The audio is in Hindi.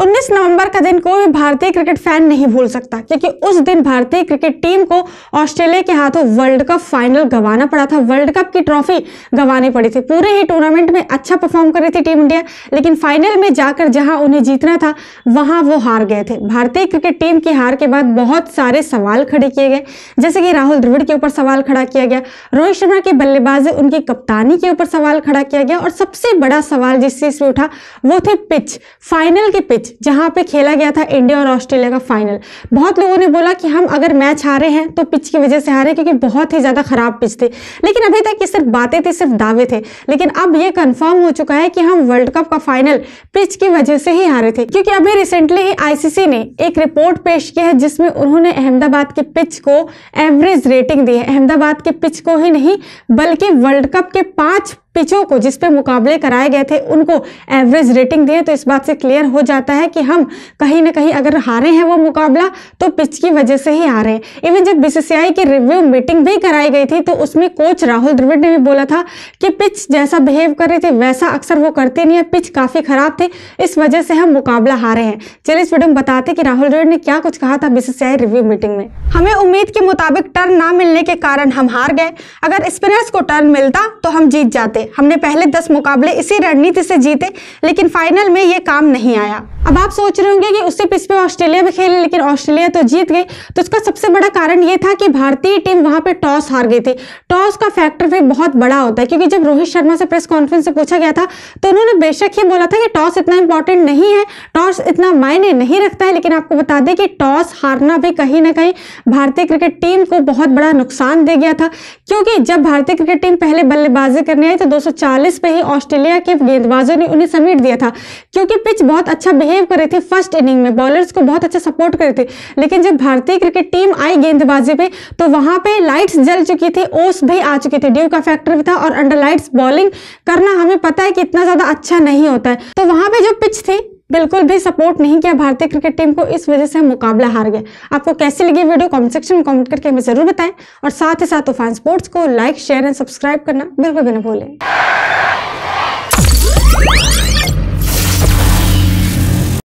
19 नवंबर का दिन कोई भी भारतीय क्रिकेट फैन नहीं भूल सकता क्योंकि उस दिन भारतीय क्रिकेट टीम को ऑस्ट्रेलिया के हाथों वर्ल्ड कप फाइनल गंवाना पड़ा था वर्ल्ड कप की ट्रॉफी गंवानी पड़ी थी पूरे ही टूर्नामेंट में अच्छा परफॉर्म कर रही थी टीम इंडिया लेकिन फाइनल में जाकर जहां उन्हें जीतना था वहां वो हार गए थे भारतीय क्रिकेट टीम की हार के बाद बहुत सारे सवाल खड़े किए गए जैसे कि राहुल द्रविड़ के ऊपर सवाल खड़ा किया गया रोहित शर्मा की बल्लेबाजी उनकी कप्तानी के ऊपर सवाल खड़ा किया गया और सबसे बड़ा सवाल जिस चीज उठा वो थे पिच फाइनल की पिच जहां पे खेला गया था इंडिया और ऑस्ट्रेलिया का फाइनल बहुत लोगों ने बोला कि हम अगर मैच हारे हैं तो पिच की वजह से हारे क्योंकि बहुत ही ज़्यादा ख़राब पिच थी लेकिन अभी तक ये सिर्फ बातें थी सिर्फ दावे थे लेकिन अब ये कंफर्म हो चुका है कि हम वर्ल्ड कप का फाइनल पिच की वजह से ही हारे थे क्योंकि अभी रिसेंटली ही आईसीसी ने एक रिपोर्ट पेश की है जिसमें उन्होंने अहमदाबाद के पिच को एवरेज रेटिंग दी है अहमदाबाद के पिच को ही नहीं बल्कि वर्ल्ड कप के पांच पिचों को जिस पे मुकाबले कराए गए थे उनको एवरेज रेटिंग दें तो इस बात से क्लियर हो जाता है कि हम कहीं ना कहीं अगर हारे हैं वो मुकाबला तो पिच की वजह से ही हारे हैं इवन जब बीसीसीआई की रिव्यू मीटिंग भी कराई गई थी तो उसमें कोच राहुल द्रविड़ ने भी बोला था कि पिच जैसा बिहेव कर रहे थे वैसा अक्सर वो करते नहीं है पिच काफ़ी ख़राब थी इस वजह से हम मुकाबला हारे हैं चलिए इस वीडियो में बताते कि राहुल द्रविड़ ने क्या कुछ कहा था बीसीसीआई रिव्यू मीटिंग में हमें उम्मीद के मुताबिक टर्न ना मिलने के कारण हम हार गए अगर स्पिनर्स को टर्न मिलता तो हम जीत जाते हमने पहले दस मुकाबले इसी रणनीति से जीते लेकिन फाइनल में ये काम नहीं आया अब आप सोच रहे होंगे कि उससे पिछले ऑस्ट्रेलिया में खेले लेकिन ऑस्ट्रेलिया तो जीत गई तो उसका सबसे बड़ा कारण ये था कि भारतीय टीम वहां पे टॉस हार गई थी टॉस का फैक्टर भी बहुत बड़ा होता है क्योंकि जब रोहित शर्मा से प्रेस कॉन्फ्रेंस से पूछा गया था तो उन्होंने बेशक ही बोला था कि टॉस इतना इंपॉर्टेंट नहीं है टॉस इतना मायने नहीं रखता है लेकिन आपको बता दें कि टॉस हारना भी कहीं ना कहीं भारतीय क्रिकेट टीम को बहुत बड़ा नुकसान दे गया था क्योंकि जब भारतीय क्रिकेट टीम पहले बल्लेबाजी करने आई तो 240 पे ही ऑस्ट्रेलिया के गेंदबाजों ने उन्हें समेट दिया था क्योंकि पिच बहुत अच्छा बिहेव कर रहे थे फर्स्ट इनिंग में बॉलर्स को बहुत अच्छा सपोर्ट कर रहे थे लेकिन जब भारतीय क्रिकेट टीम आई गेंदबाजी पे तो वहां पे लाइट्स जल चुकी थी ओस भी आ चुके थे ड्यू का फैक्टर भी था और अंडर लाइट्स बॉलिंग करना हमें पता है कि इतना ज़्यादा अच्छा नहीं होता है तो वहां पर जो पिच थी बिल्कुल भी सपोर्ट नहीं किया भारतीय क्रिकेट टीम को इस वजह से हम मुकाबला हार गए आपको कैसी लगी वीडियो कमेंट सेक्शन में कमेंट करके हमें जरूर बताएं और साथ ही साथ तूफान तो स्पोर्ट्स को लाइक शेयर एंड सब्सक्राइब करना बिल्कुल भी ना भूलें